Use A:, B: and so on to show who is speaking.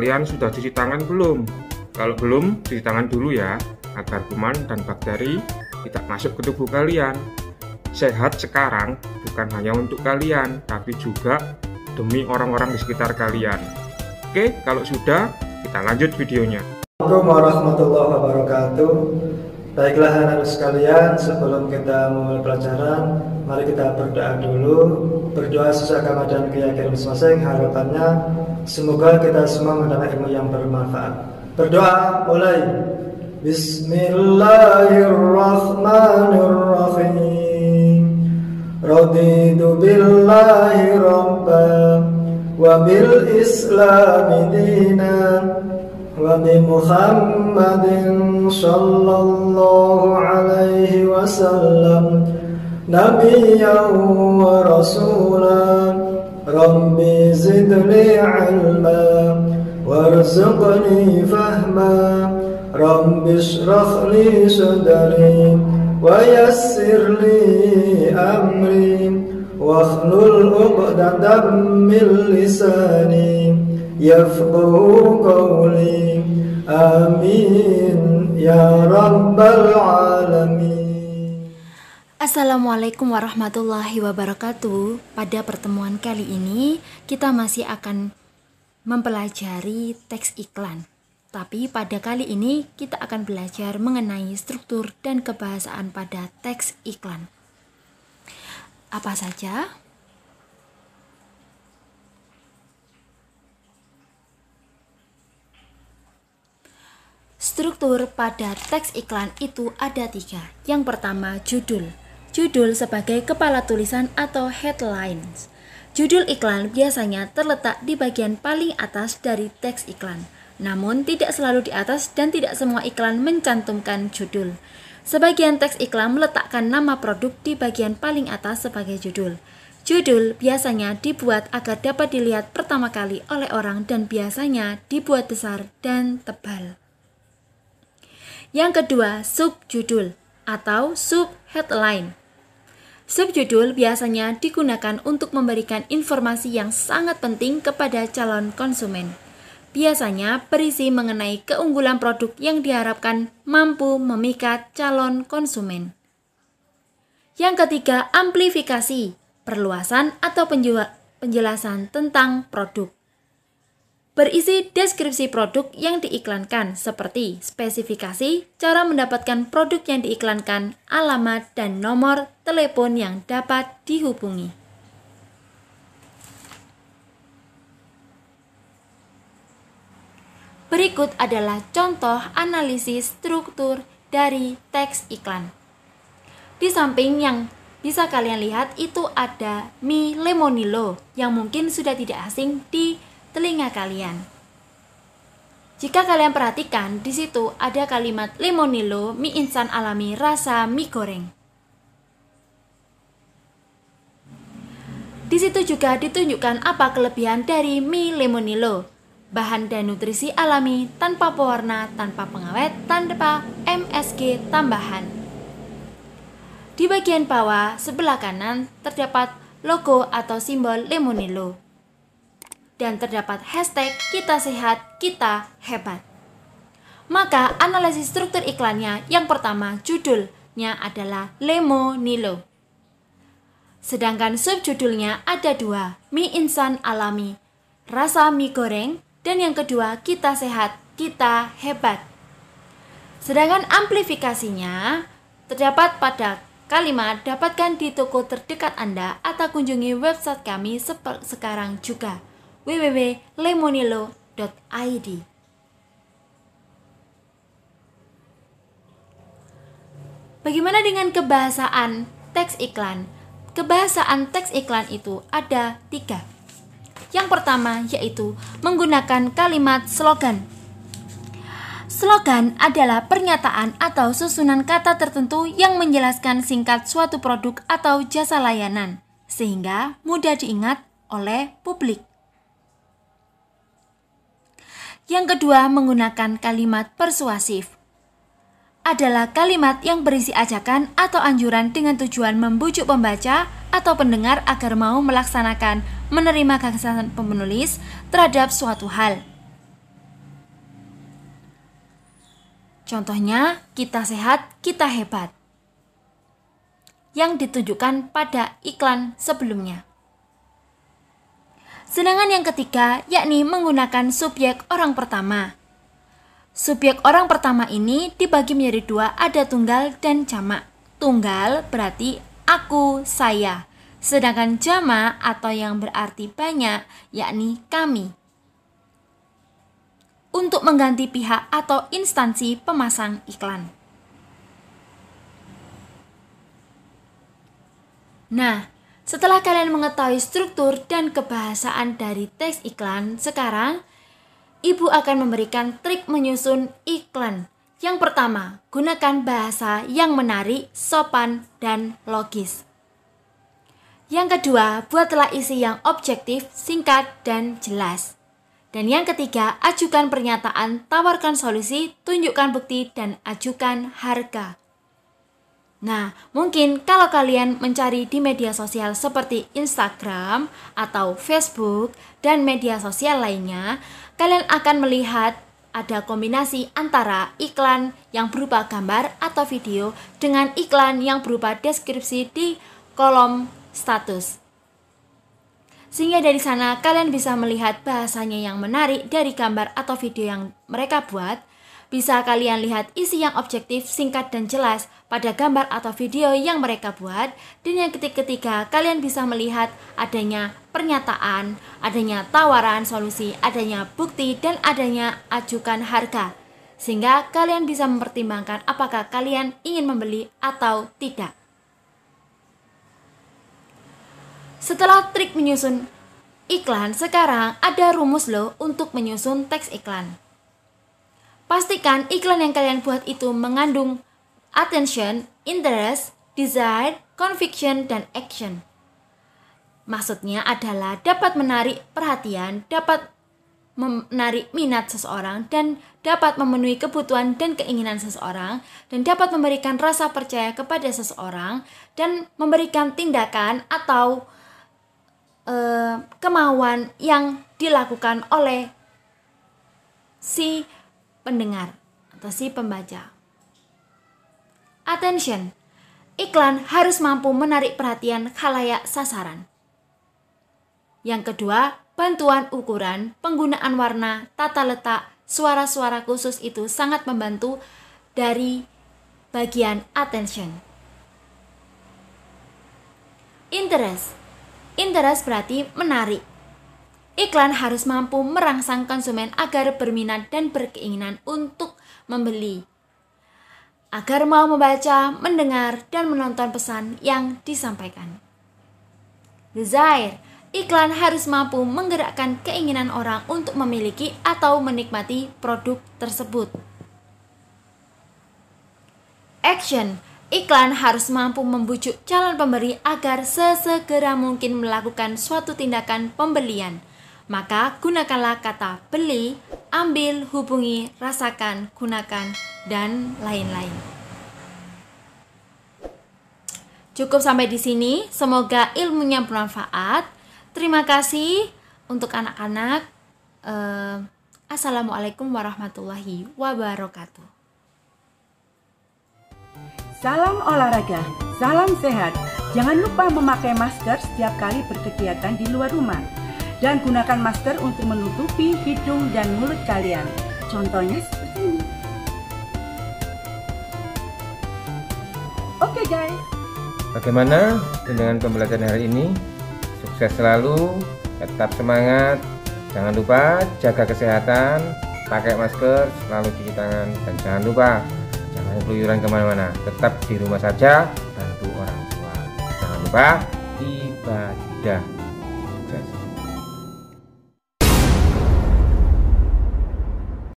A: Kalian sudah cuci tangan belum? Kalau belum, cuci tangan dulu ya, agar kuman dan bakteri tidak masuk ke tubuh kalian. Sehat sekarang bukan hanya untuk kalian, tapi juga demi orang-orang di sekitar kalian. Oke, kalau sudah, kita lanjut videonya. Assalamualaikum warahmatullahi
B: wabarakatuh. Baiklah anak-anak sekalian, sebelum kita memulai pelajaran, mari kita berdoa dulu. Berdoa sesuai agama dan keyakinan masing-masing, harapannya semoga kita semua mendapat ilmu yang bermanfaat. Berdoa mulai. Bismillahirrahmanirrahim. Raditu billahi rabba wa bil islami dinan وبمحمد صلى الله عليه وسلم نبيا ورسولا ربي زدني علما وارزقني فهما رب اشرح لي صدري ويسر لي أمري واخلل عقدة من لساني yafqahu qawli amin ya rabbal alamin
A: Assalamualaikum warahmatullahi wabarakatuh. Pada pertemuan kali ini, kita masih akan mempelajari teks iklan. Tapi pada kali ini, kita akan belajar mengenai struktur dan kebahasaan pada teks iklan. Apa saja? Struktur pada teks iklan itu ada tiga. Yang pertama, judul. Judul sebagai kepala tulisan atau headlines. Judul iklan biasanya terletak di bagian paling atas dari teks iklan, namun tidak selalu di atas dan tidak semua iklan mencantumkan judul. Sebagian teks iklan meletakkan nama produk di bagian paling atas sebagai judul. Judul biasanya dibuat agar dapat dilihat pertama kali oleh orang dan biasanya dibuat besar dan tebal. Yang kedua, subjudul atau subheadline. Subjudul biasanya digunakan untuk memberikan informasi yang sangat penting kepada calon konsumen. Biasanya berisi mengenai keunggulan produk yang diharapkan mampu memikat calon konsumen. Yang ketiga, amplifikasi, perluasan atau penjelasan tentang produk berisi deskripsi produk yang diiklankan seperti spesifikasi, cara mendapatkan produk yang diiklankan, alamat dan nomor telepon yang dapat dihubungi. Berikut adalah contoh analisis struktur dari teks iklan. Di samping yang bisa kalian lihat itu ada mie lemonilo yang mungkin sudah tidak asing di telinga kalian. Jika kalian perhatikan, di situ ada kalimat limonilo, mie instan alami, rasa mie goreng. Di situ juga ditunjukkan apa kelebihan dari mie limonilo, bahan dan nutrisi alami tanpa pewarna, tanpa pengawet, tanpa MSG tambahan. Di bagian bawah sebelah kanan terdapat logo atau simbol Limonilo dan terdapat hashtag kita sehat, kita hebat. Maka analisis struktur iklannya yang pertama judulnya adalah Lemo Nilo. Sedangkan subjudulnya ada dua, mie insan alami, rasa mie goreng, dan yang kedua kita sehat, kita hebat. Sedangkan amplifikasinya terdapat pada kalimat dapatkan di toko terdekat Anda atau kunjungi website kami sekarang juga www.lemonilo.id. Bagaimana dengan kebahasaan teks iklan? Kebahasaan teks iklan itu ada tiga. Yang pertama yaitu menggunakan kalimat slogan. Slogan adalah pernyataan atau susunan kata tertentu yang menjelaskan singkat suatu produk atau jasa layanan, sehingga mudah diingat oleh publik. Yang kedua, menggunakan kalimat persuasif. Adalah kalimat yang berisi ajakan atau anjuran dengan tujuan membujuk pembaca atau pendengar agar mau melaksanakan menerima gagasan penulis terhadap suatu hal. Contohnya, kita sehat, kita hebat. Yang ditujukan pada iklan sebelumnya. Sedangkan yang ketiga yakni menggunakan subjek orang pertama. Subjek orang pertama ini dibagi menjadi dua, ada tunggal dan jamak. Tunggal berarti aku, saya. Sedangkan jamak atau yang berarti banyak yakni kami. Untuk mengganti pihak atau instansi pemasang iklan. Nah, setelah kalian mengetahui struktur dan kebahasaan dari teks iklan, sekarang Ibu akan memberikan trik menyusun iklan. Yang pertama, gunakan bahasa yang menarik, sopan, dan logis. Yang kedua, buatlah isi yang objektif, singkat, dan jelas. Dan yang ketiga, ajukan pernyataan, tawarkan solusi, tunjukkan bukti, dan ajukan harga. Nah, mungkin kalau kalian mencari di media sosial seperti Instagram atau Facebook dan media sosial lainnya, kalian akan melihat ada kombinasi antara iklan yang berupa gambar atau video dengan iklan yang berupa deskripsi di kolom status. Sehingga dari sana kalian bisa melihat bahasanya yang menarik dari gambar atau video yang mereka buat. Bisa kalian lihat isi yang objektif, singkat dan jelas pada gambar atau video yang mereka buat dan yang ketiga-ketiga kalian bisa melihat adanya pernyataan, adanya tawaran solusi, adanya bukti dan adanya ajukan harga sehingga kalian bisa mempertimbangkan apakah kalian ingin membeli atau tidak. Setelah trik menyusun iklan, sekarang ada rumus loh untuk menyusun teks iklan. Pastikan iklan yang kalian buat itu mengandung attention, interest, desire, conviction, dan action. Maksudnya adalah dapat menarik perhatian, dapat menarik minat seseorang dan dapat memenuhi kebutuhan dan keinginan seseorang dan dapat memberikan rasa percaya kepada seseorang dan memberikan tindakan atau e, kemauan yang dilakukan oleh si pendengar atau si pembaca. Attention. Iklan harus mampu menarik perhatian khalayak sasaran. Yang kedua, bantuan ukuran, penggunaan warna, tata letak, suara-suara khusus itu sangat membantu dari bagian attention. Interest. Interest berarti menarik. Iklan harus mampu merangsang konsumen agar berminat dan berkeinginan untuk membeli agar mau membaca, mendengar, dan menonton pesan yang disampaikan. Desire Iklan harus mampu menggerakkan keinginan orang untuk memiliki atau menikmati produk tersebut. Action Iklan harus mampu membujuk calon pemberi agar sesegera mungkin melakukan suatu tindakan pembelian – maka gunakanlah kata beli, ambil, hubungi, rasakan, gunakan, dan lain-lain. Cukup sampai di sini. Semoga ilmunya bermanfaat. Terima kasih untuk anak-anak. Eh, Assalamualaikum warahmatullahi wabarakatuh. Salam olahraga, salam sehat. Jangan lupa memakai masker setiap kali berkegiatan di luar rumah dan gunakan masker untuk menutupi hidung dan mulut kalian. Contohnya seperti ini. Oke okay guys.
B: Bagaimana dengan pembelajaran hari ini? Sukses selalu, tetap semangat. Jangan lupa jaga kesehatan, pakai masker, selalu cuci tangan, dan jangan lupa
A: jangan keluyuran kemana-mana. Tetap di rumah saja, bantu orang tua. Jangan lupa ibadah.